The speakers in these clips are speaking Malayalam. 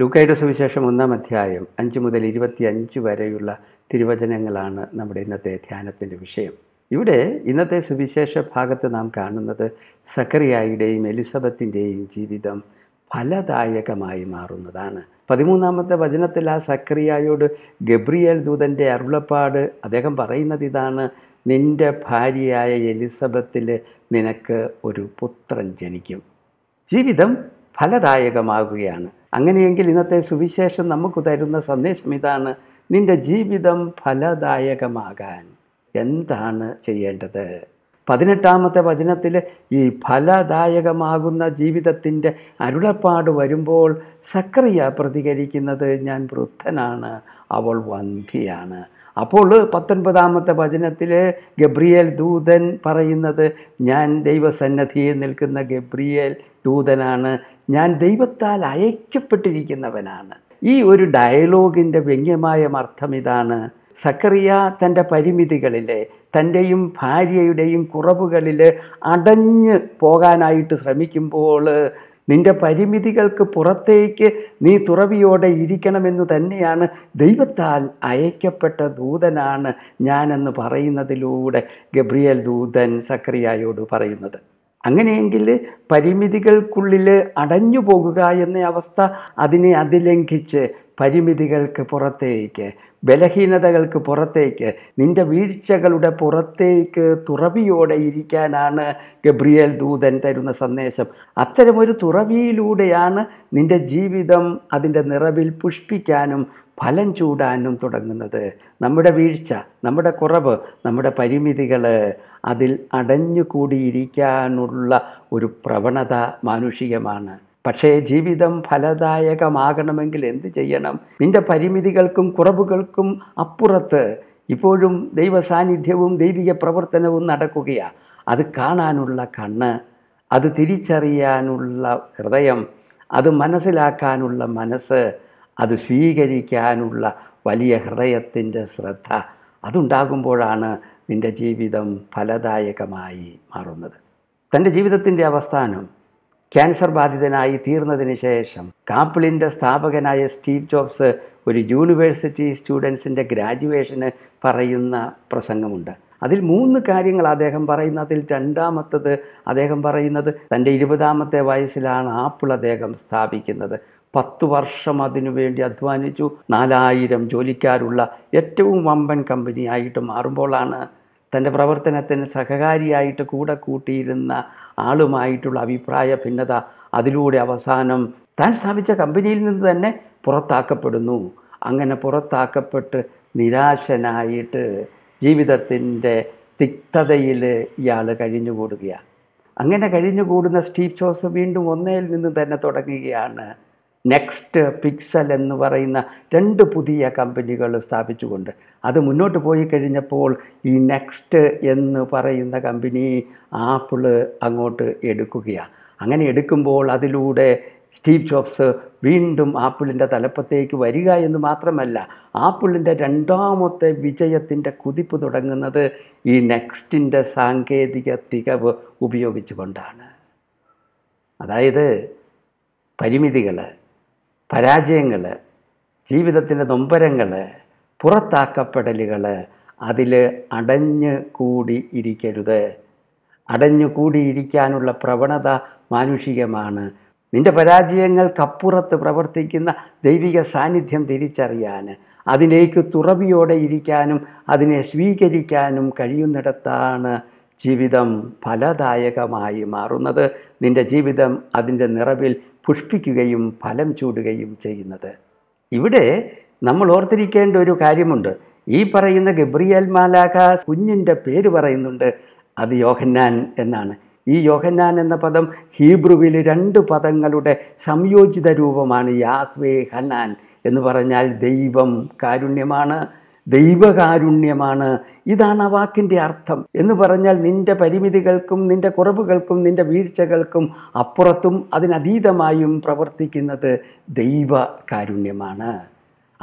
ലൂക്കായുടെ സുവിശേഷം ഒന്നാം അധ്യായം അഞ്ച് മുതൽ ഇരുപത്തിയഞ്ച് വരെയുള്ള തിരുവചനങ്ങളാണ് നമ്മുടെ ഇന്നത്തെ ധ്യാനത്തിൻ്റെ വിഷയം ഇവിടെ ഇന്നത്തെ സുവിശേഷ ഭാഗത്ത് നാം കാണുന്നത് സക്കറിയായുടെയും എലിസബത്തിൻ്റെയും ജീവിതം ഫലദായകമായി മാറുന്നതാണ് പതിമൂന്നാമത്തെ വചനത്തിൽ ആ സക്രിയായോട് ഗബ്രിയേൽ ദൂതൻ്റെ അരുളപ്പാട് അദ്ദേഹം പറയുന്നത് ഇതാണ് നിൻ്റെ ഭാര്യയായ എലിസബത്തിൽ നിനക്ക് ഒരു പുത്രൻ ജനിക്കും ജീവിതം ഫലദായകമാകുകയാണ് അങ്ങനെയെങ്കിൽ ഇന്നത്തെ സുവിശേഷം നമുക്ക് തരുന്ന സന്ദേശം ഇതാണ് നിൻ്റെ ജീവിതം ഫലദായകമാകാൻ എന്താണ് ചെയ്യേണ്ടത് പതിനെട്ടാമത്തെ വചനത്തിൽ ഈ ഫലദായകമാകുന്ന ജീവിതത്തിൻ്റെ അരുളപ്പാട് വരുമ്പോൾ സക്രിയ പ്രതികരിക്കുന്നത് ഞാൻ വൃദ്ധനാണ് അവൾ വന്ധിയാണ് അപ്പോൾ പത്തൊൻപതാമത്തെ വചനത്തിൽ ഗബ്രിയേൽ ദൂതൻ പറയുന്നത് ഞാൻ ദൈവസന്നദ്ധിയിൽ നിൽക്കുന്ന ഗബ്രിയേൽ ദൂതനാണ് ഞാൻ ദൈവത്താൽ അയക്കപ്പെട്ടിരിക്കുന്നവനാണ് ഈ ഒരു ഡയലോഗിൻ്റെ വ്യംഗ്യമായ അർത്ഥം ഇതാണ് സക്കറിയ തൻ്റെ പരിമിതികളിലെ തൻ്റെയും ഭാര്യയുടെയും കുറവുകളിൽ അടഞ്ഞ് പോകാനായിട്ട് ശ്രമിക്കുമ്പോൾ നിന്റെ പരിമിതികൾക്ക് പുറത്തേക്ക് നീ തുറവിയോടെ ഇരിക്കണമെന്ന് തന്നെയാണ് ദൈവത്താൽ അയക്കപ്പെട്ട ദൂതനാണ് ഞാനെന്ന് പറയുന്നതിലൂടെ ഗബ്രിയൽ ദൂതൻ സക്രിയായോട് പറയുന്നത് അങ്ങനെയെങ്കിൽ പരിമിതികൾക്കുള്ളിൽ അടഞ്ഞു പോകുക എന്ന അവസ്ഥ അതിനെ അതിലംഘിച്ച് പരിമിതികൾക്ക് പുറത്തേക്ക് ബലഹീനതകൾക്ക് പുറത്തേക്ക് നിൻ്റെ വീഴ്ചകളുടെ പുറത്തേക്ക് തുറവിയോടെ ഇരിക്കാനാണ് ഗബ്രിയേൽ ദൂതൻ തരുന്ന സന്ദേശം അത്തരമൊരു തുറവിയിലൂടെയാണ് നിൻ്റെ ജീവിതം അതിൻ്റെ നിറവിൽ പുഷ്പിക്കാനും ഫലം ചൂടാനും തുടങ്ങുന്നത് നമ്മുടെ വീഴ്ച നമ്മുടെ കുറവ് നമ്മുടെ പരിമിതികൾ അതിൽ അടഞ്ഞുകൂടിയിരിക്കാനുള്ള ഒരു പ്രവണത മാനുഷികമാണ് പക്ഷേ ജീവിതം ഫലദായകമാകണമെങ്കിൽ എന്ത് ചെയ്യണം നിൻ്റെ പരിമിതികൾക്കും കുറവുകൾക്കും അപ്പുറത്ത് ഇപ്പോഴും ദൈവ സാന്നിധ്യവും ദൈവിക പ്രവർത്തനവും നടക്കുകയാണ് അത് കാണാനുള്ള കണ്ണ് അത് തിരിച്ചറിയാനുള്ള ഹൃദയം അത് മനസ്സിലാക്കാനുള്ള മനസ്സ് അത് സ്വീകരിക്കാനുള്ള വലിയ ഹൃദയത്തിൻ്റെ ശ്രദ്ധ അതുണ്ടാകുമ്പോഴാണ് നിൻ്റെ ജീവിതം ഫലദായകമായി മാറുന്നത് തൻ്റെ ജീവിതത്തിൻ്റെ അവസ്ഥാനം ക്യാൻസർ ബാധിതനായി തീർന്നതിന് ശേഷം കാപ്പിളിൻ്റെ സ്ഥാപകനായ സ്റ്റീവ് ജോബ്സ് ഒരു യൂണിവേഴ്സിറ്റി സ്റ്റുഡൻസിൻ്റെ ഗ്രാജുവേഷന് പറയുന്ന പ്രസംഗമുണ്ട് അതിൽ മൂന്ന് കാര്യങ്ങൾ അദ്ദേഹം അതിൽ രണ്ടാമത്തത് അദ്ദേഹം പറയുന്നത് തൻ്റെ ഇരുപതാമത്തെ വയസ്സിലാണ് ആപ്പിൾ അദ്ദേഹം സ്ഥാപിക്കുന്നത് പത്ത് വർഷം അതിനുവേണ്ടി അധ്വാനിച്ചു നാലായിരം ജോലിക്കാരുള്ള ഏറ്റവും വമ്പൻ കമ്പനിയായിട്ട് മാറുമ്പോഴാണ് തൻ്റെ പ്രവർത്തനത്തിന് സഹകാരിയായിട്ട് കൂടെ കൂട്ടിയിരുന്ന ആളുമായിട്ടുള്ള അഭിപ്രായ ഭിന്നത അതിലൂടെ അവസാനം താൻ സ്ഥാപിച്ച കമ്പനിയിൽ നിന്ന് തന്നെ പുറത്താക്കപ്പെടുന്നു അങ്ങനെ പുറത്താക്കപ്പെട്ട് നിരാശനായിട്ട് ജീവിതത്തിൻ്റെ തിക്തതയിൽ ഇയാൾ കഴിഞ്ഞുകൂടുകയാണ് അങ്ങനെ കഴിഞ്ഞുകൂടുന്ന സ്റ്റീവ് ജോസ് വീണ്ടും ഒന്നേൽ നിന്ന് തന്നെ തുടങ്ങുകയാണ് നെക്സ്റ്റ് പിക്സൽ എന്ന് പറയുന്ന രണ്ട് പുതിയ കമ്പനികൾ സ്ഥാപിച്ചുകൊണ്ട് അത് മുന്നോട്ട് പോയി കഴിഞ്ഞപ്പോൾ ഈ നെക്സ്റ്റ് എന്ന് പറയുന്ന കമ്പനി ആപ്പിൾ അങ്ങോട്ട് എടുക്കുകയാണ് അങ്ങനെ എടുക്കുമ്പോൾ അതിലൂടെ സ്റ്റീവ് ജോബ്സ് വീണ്ടും ആപ്പിളിൻ്റെ തലപ്പത്തേക്ക് വരിക എന്ന് മാത്രമല്ല ആപ്പിളിൻ്റെ രണ്ടാമത്തെ വിജയത്തിൻ്റെ കുതിപ്പ് തുടങ്ങുന്നത് ഈ നെക്സ്റ്റിൻ്റെ സാങ്കേതിക തികവ് ഉപയോഗിച്ചുകൊണ്ടാണ് അതായത് പരിമിതികൾ പരാജയങ്ങൾ ജീവിതത്തിൻ്റെ നൊമ്പരങ്ങൾ പുറത്താക്കപ്പെടലുകൾ അതിൽ അടഞ്ഞു കൂടി ഇരിക്കരുത് അടഞ്ഞു കൂടിയിരിക്കാനുള്ള പ്രവണത മാനുഷികമാണ് നിന്റെ പരാജയങ്ങൾക്കപ്പുറത്ത് പ്രവർത്തിക്കുന്ന ദൈവിക സാന്നിധ്യം തിരിച്ചറിയാൻ അതിലേക്ക് തുറവിയോടെ ഇരിക്കാനും അതിനെ സ്വീകരിക്കാനും കഴിയുന്നിടത്താണ് ജീവിതം ഫലദായകമായി മാറുന്നത് നിന്റെ ജീവിതം അതിൻ്റെ നിറവിൽ പുഷ്പിക്കുകയും ഫലം ചൂടുകയും ചെയ്യുന്നത് ഇവിടെ നമ്മൾ ഓർത്തിരിക്കേണ്ട ഒരു കാര്യമുണ്ട് ഈ പറയുന്ന ഗബ്രിയൽ മാലാഖ കുഞ്ഞിൻ്റെ പേര് പറയുന്നുണ്ട് അത് യോഹന്നാൻ എന്നാണ് ഈ യോഹന്നാൻ എന്ന പദം ഹീബ്രുവിൽ രണ്ട് പദങ്ങളുടെ സംയോജിത രൂപമാണ് യാഹ്വേ ഹനാൻ എന്ന് പറഞ്ഞാൽ ദൈവം കാരുണ്യമാണ് ദൈവകാരുണ്യമാണ് ഇതാണ് ആ വാക്കിൻ്റെ അർത്ഥം എന്ന് പറഞ്ഞാൽ നിൻ്റെ പരിമിതികൾക്കും നിൻ്റെ കുറവുകൾക്കും നിൻ്റെ വീഴ്ചകൾക്കും അപ്പുറത്തും അതിനതീതമായും പ്രവർത്തിക്കുന്നത് ദൈവകാരുണ്യമാണ്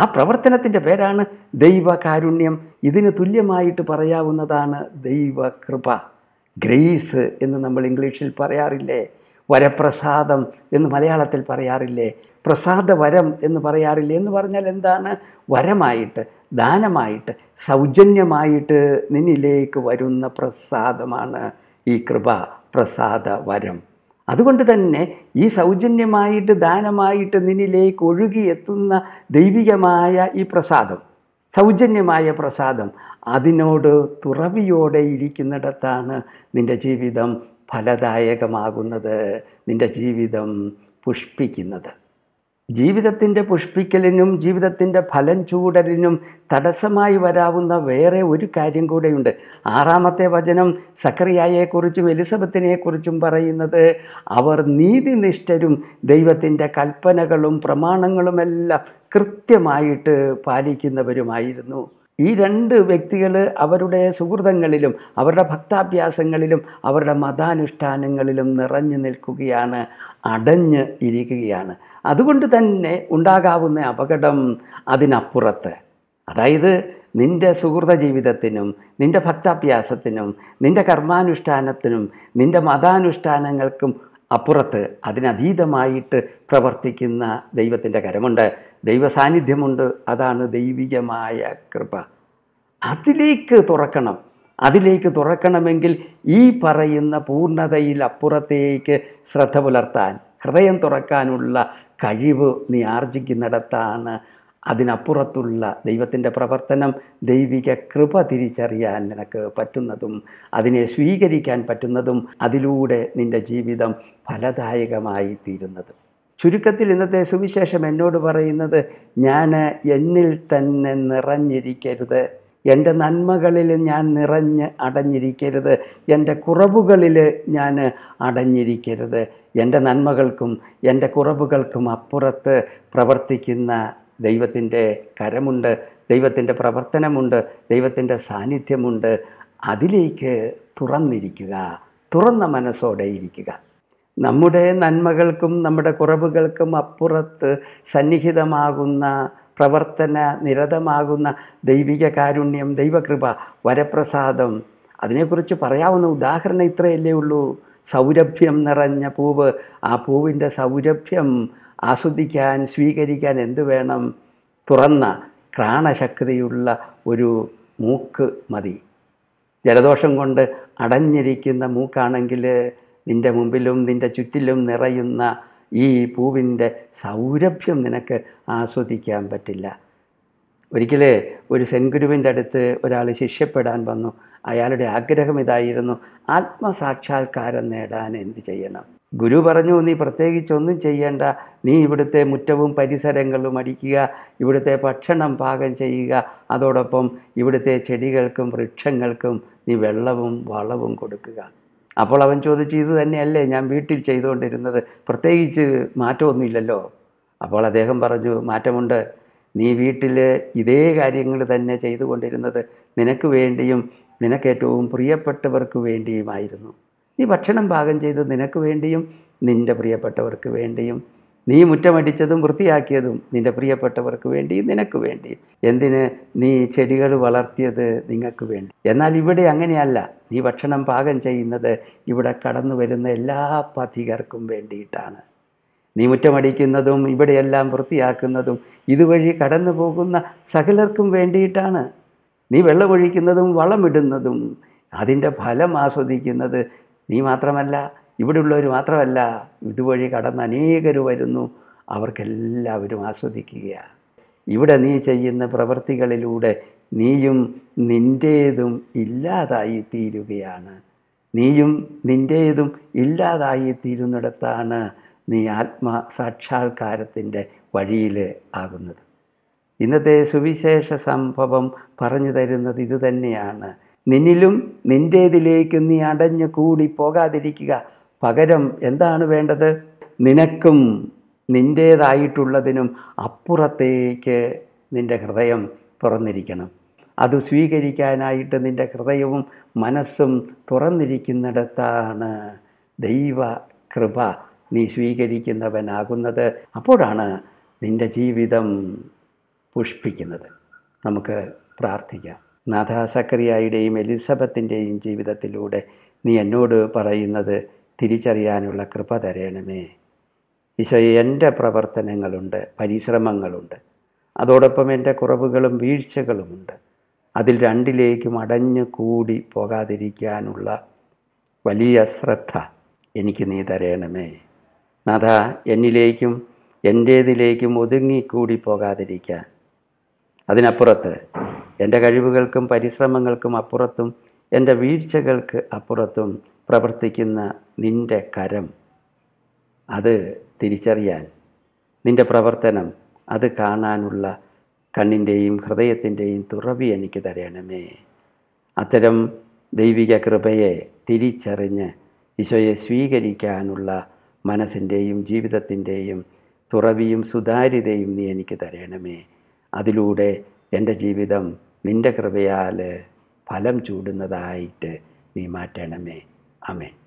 ആ പ്രവർത്തനത്തിൻ്റെ പേരാണ് ദൈവകാരുണ്യം ഇതിന് തുല്യമായിട്ട് പറയാവുന്നതാണ് ദൈവകൃപ ഗ്രേസ് എന്ന് നമ്മൾ ഇംഗ്ലീഷിൽ പറയാറില്ലേ വരപ്രസാദം എന്ന് മലയാളത്തിൽ പറയാറില്ലേ പ്രസാദ വരം എന്ന് പറയാറില്ലേ എന്ന് പറഞ്ഞാൽ എന്താണ് വരമായിട്ട് ദാനമായിട്ട് സൗജന്യമായിട്ട് നിന്നിലേക്ക് വരുന്ന പ്രസാദമാണ് ഈ കൃപ പ്രസാദ വരം അതുകൊണ്ട് തന്നെ ഈ സൗജന്യമായിട്ട് ദാനമായിട്ട് നിന്നിലേക്ക് ഒഴുകിയെത്തുന്ന ദൈവികമായ ഈ പ്രസാദം സൗജന്യമായ പ്രസാദം അതിനോട് തുറവിയോടെ ഇരിക്കുന്നിടത്താണ് നിൻ്റെ ജീവിതം ഫലദായകമാകുന്നത് നിൻ്റെ ജീവിതം പുഷ്പിക്കുന്നത് ജീവിതത്തിൻ്റെ പുഷ്പിക്കലിനും ജീവിതത്തിൻ്റെ ഫലം ചൂടലിനും തടസ്സമായി വരാവുന്ന വേറെ ഒരു കാര്യം കൂടെയുണ്ട് ആറാമത്തെ വചനം സക്രിയായെക്കുറിച്ചും എലിസബത്തിനെക്കുറിച്ചും പറയുന്നത് അവർ നീതിനിഷ്ഠരും ദൈവത്തിൻ്റെ കൽപ്പനകളും പ്രമാണങ്ങളുമെല്ലാം കൃത്യമായിട്ട് പാലിക്കുന്നവരുമായിരുന്നു ഈ രണ്ട് വ്യക്തികൾ അവരുടെ സുഹൃതങ്ങളിലും അവരുടെ ഭക്താഭ്യാസങ്ങളിലും അവരുടെ മതാനുഷ്ഠാനങ്ങളിലും നിറഞ്ഞു നിൽക്കുകയാണ് അടഞ്ഞ് ഇരിക്കുകയാണ് അതുകൊണ്ട് തന്നെ ഉണ്ടാകാവുന്ന അപകടം അതിനപ്പുറത്ത് അതായത് നിൻ്റെ സുഹൃത ജീവിതത്തിനും നിൻ്റെ ഭക്താഭ്യാസത്തിനും നിൻ്റെ കർമാനുഷ്ഠാനത്തിനും നിൻ്റെ മതാനുഷ്ഠാനങ്ങൾക്കും അപ്പുറത്ത് അതിനതീതമായിട്ട് പ്രവർത്തിക്കുന്ന ദൈവത്തിൻ്റെ കരമുണ്ട് ദൈവസാന്നിധ്യമുണ്ട് അതാണ് ദൈവികമായ കൃപ അതിലേക്ക് തുറക്കണം അതിലേക്ക് തുറക്കണമെങ്കിൽ ഈ പറയുന്ന പൂർണ്ണതയിൽ അപ്പുറത്തേക്ക് ശ്രദ്ധ പുലർത്താൻ ഹൃദയം തുറക്കാനുള്ള കഴിവ് നീ ആർജിക്കുന്നിടത്താണ് അതിനപ്പുറത്തുള്ള ദൈവത്തിൻ്റെ പ്രവർത്തനം ദൈവിക കൃപ തിരിച്ചറിയാൻ നിനക്ക് പറ്റുന്നതും അതിനെ സ്വീകരിക്കാൻ പറ്റുന്നതും അതിലൂടെ നിൻ്റെ ജീവിതം ഫലദായകമായി തീരുന്നതും ചുരുക്കത്തിൽ ഇന്നത്തെ സുവിശേഷം എന്നോട് പറയുന്നത് ഞാൻ എന്നിൽ തന്നെ നിറഞ്ഞിരിക്കരുത് എൻ്റെ നന്മകളിൽ ഞാൻ നിറഞ്ഞ് അടഞ്ഞിരിക്കരുത് എൻ്റെ കുറവുകളിൽ ഞാൻ അടഞ്ഞിരിക്കരുത് എൻ്റെ നന്മകൾക്കും എൻ്റെ കുറവുകൾക്കും അപ്പുറത്ത് പ്രവർത്തിക്കുന്ന ദൈവത്തിൻ്റെ കരമുണ്ട് ദൈവത്തിൻ്റെ പ്രവർത്തനമുണ്ട് ദൈവത്തിൻ്റെ സാന്നിധ്യമുണ്ട് അതിലേക്ക് തുറന്നിരിക്കുക തുറന്ന മനസ്സോടെ ഇരിക്കുക നമ്മുടെ നന്മകൾക്കും നമ്മുടെ കുറവുകൾക്കും അപ്പുറത്ത് സന്നിഹിതമാകുന്ന പ്രവർത്തന നിരതമാകുന്ന ദൈവിക കാരുണ്യം ദൈവകൃപ വരപ്രസാദം അതിനെക്കുറിച്ച് പറയാവുന്ന ഉദാഹരണം ഇത്രയല്ലേ ഉള്ളൂ സൗരഭ്യം നിറഞ്ഞ പൂവ് ആ പൂവിൻ്റെ സൗരഭ്യം ആസ്വദിക്കാൻ സ്വീകരിക്കാൻ എന്ത് വേണം തുറന്ന പ്രാണശക്തിയുള്ള ഒരു മൂക്ക് മതി ജലദോഷം കൊണ്ട് അടഞ്ഞിരിക്കുന്ന മൂക്കാണെങ്കിൽ നിൻ്റെ മുമ്പിലും നിൻ്റെ ചുറ്റിലും നിറയുന്ന ഈ പൂവിൻ്റെ സൗരഭ്യം നിനക്ക് ആസ്വദിക്കാൻ പറ്റില്ല ഒരിക്കലേ ഒരു സെൻഗുരുവിൻ്റെ അടുത്ത് ഒരാൾ ശിഷ്യപ്പെടാൻ വന്നു അയാളുടെ ആഗ്രഹം ഇതായിരുന്നു ആത്മസാക്ഷാത്കാരം നേടാൻ എന്ത് ചെയ്യണം ഗുരു പറഞ്ഞു നീ പ്രത്യേകിച്ചൊന്നും ചെയ്യേണ്ട നീ ഇവിടുത്തെ മുറ്റവും പരിസരങ്ങളും അടിക്കുക ഇവിടുത്തെ ഭക്ഷണം പാകം ചെയ്യുക അതോടൊപ്പം ഇവിടുത്തെ ചെടികൾക്കും വൃക്ഷങ്ങൾക്കും നീ വെള്ളവും വളവും കൊടുക്കുക അപ്പോൾ അവൻ ചോദിച്ചു ഇത് തന്നെയല്ലേ ഞാൻ വീട്ടിൽ ചെയ്തുകൊണ്ടിരുന്നത് പ്രത്യേകിച്ച് മാറ്റമൊന്നുമില്ലല്ലോ അപ്പോൾ അദ്ദേഹം പറഞ്ഞു മാറ്റമുണ്ട് നീ വീട്ടിൽ ഇതേ കാര്യങ്ങൾ തന്നെ ചെയ്തുകൊണ്ടിരുന്നത് നിനക്ക് വേണ്ടിയും നിനക്കേറ്റവും പ്രിയപ്പെട്ടവർക്ക് വേണ്ടിയുമായിരുന്നു നീ ഭക്ഷണം പാകം ചെയ്ത് നിനക്ക് വേണ്ടിയും നിൻ്റെ പ്രിയപ്പെട്ടവർക്ക് വേണ്ടിയും നീ മുറ്റമടിച്ചതും വൃത്തിയാക്കിയതും നിൻ്റെ പ്രിയപ്പെട്ടവർക്ക് വേണ്ടിയും നിനക്ക് വേണ്ടിയും എന്തിന് നീ ചെടികൾ വളർത്തിയത് നിങ്ങൾക്ക് വേണ്ടി എന്നാൽ ഇവിടെ അങ്ങനെയല്ല നീ ഭക്ഷണം പാകം ചെയ്യുന്നത് ഇവിടെ കടന്നു വരുന്ന എല്ലാ പഥികർക്കും വേണ്ടിയിട്ടാണ് നീ മുറ്റമടിക്കുന്നതും ഇവിടെയെല്ലാം വൃത്തിയാക്കുന്നതും ഇതുവഴി കടന്നു പോകുന്ന സകലർക്കും വേണ്ടിയിട്ടാണ് നീ വെള്ളമൊഴിക്കുന്നതും വളമിടുന്നതും അതിൻ്റെ ഫലം ആസ്വദിക്കുന്നത് നീ മാത്രമല്ല ഇവിടെയുള്ളവർ മാത്രമല്ല ഇതുവഴി കടന്ന് അനേകർ വരുന്നു അവർക്കെല്ലാവരും ആസ്വദിക്കുകയാണ് ഇവിടെ നീ ചെയ്യുന്ന പ്രവൃത്തികളിലൂടെ നീയും നിൻ്റേതും ഇല്ലാതായി തീരുകയാണ് നീയും നിൻ്റേതും ഇല്ലാതായി തീരുന്നിടത്താണ് നീ ആത്മസാക്ഷാത്കാരത്തിൻ്റെ വഴിയിൽ ആകുന്നത് ഇന്നത്തെ സുവിശേഷ സംഭവം പറഞ്ഞു തരുന്നത് ഇതുതന്നെയാണ് നിന്നിലും നിൻ്റേതിലേക്ക് നീ അടഞ്ഞു കൂടി പോകാതിരിക്കുക പകരം എന്താണ് വേണ്ടത് നിനക്കും നിൻ്റേതായിട്ടുള്ളതിനും അപ്പുറത്തേക്ക് നിൻ്റെ ഹൃദയം തുറന്നിരിക്കണം അത് സ്വീകരിക്കാനായിട്ട് നിൻ്റെ ഹൃദയവും മനസ്സും തുറന്നിരിക്കുന്നിടത്താണ് ദൈവ കൃപ നീ സ്വീകരിക്കുന്നവനാകുന്നത് അപ്പോഴാണ് നിൻ്റെ ജീവിതം പുഷ്പിക്കുന്നത് നമുക്ക് പ്രാർത്ഥിക്കാം നാഥ സക്രിയായുടെയും എലിസബത്തിൻ്റെയും ജീവിതത്തിലൂടെ നീ എന്നോട് പറയുന്നത് തിരിച്ചറിയാനുള്ള കൃപ തരണമേ ഈശോ എൻ്റെ പ്രവർത്തനങ്ങളുണ്ട് പരിശ്രമങ്ങളുണ്ട് അതോടൊപ്പം എൻ്റെ കുറവുകളും വീഴ്ചകളുമുണ്ട് അതിൽ രണ്ടിലേക്കും അടഞ്ഞു കൂടി പോകാതിരിക്കാനുള്ള വലിയ ശ്രദ്ധ എനിക്ക് നീ തരണമേ നാഥ എന്നിലേക്കും എൻ്റേതിലേക്കും ഒതുങ്ങിക്കൂടി പോകാതിരിക്കാൻ അതിനപ്പുറത്ത് എൻ്റെ കഴിവുകൾക്കും പരിശ്രമങ്ങൾക്കും അപ്പുറത്തും എൻ്റെ വീഴ്ചകൾക്ക് അപ്പുറത്തും പ്രവർത്തിക്കുന്ന നിൻ്റെ കരം അത് തിരിച്ചറിയാൻ നിൻ്റെ പ്രവർത്തനം അത് കാണാനുള്ള കണ്ണിൻ്റെയും ഹൃദയത്തിൻ്റെയും തുറവി എനിക്ക് തരണമേ അത്തരം ദൈവിക കൃപയെ തിരിച്ചറിഞ്ഞ് ഈശോയെ സ്വീകരിക്കാനുള്ള മനസ്സിൻ്റെയും ജീവിതത്തിൻ്റെയും തുറവിയും സുതാര്യതയും നീ എനിക്ക് തരണമേ അതിലൂടെ എൻ്റെ ജീവിതം നിൻ്റെ കൃപയാൽ ഫലം ചൂടുന്നതായിട്ട് നീ മാറ്റണമേ അമേൻ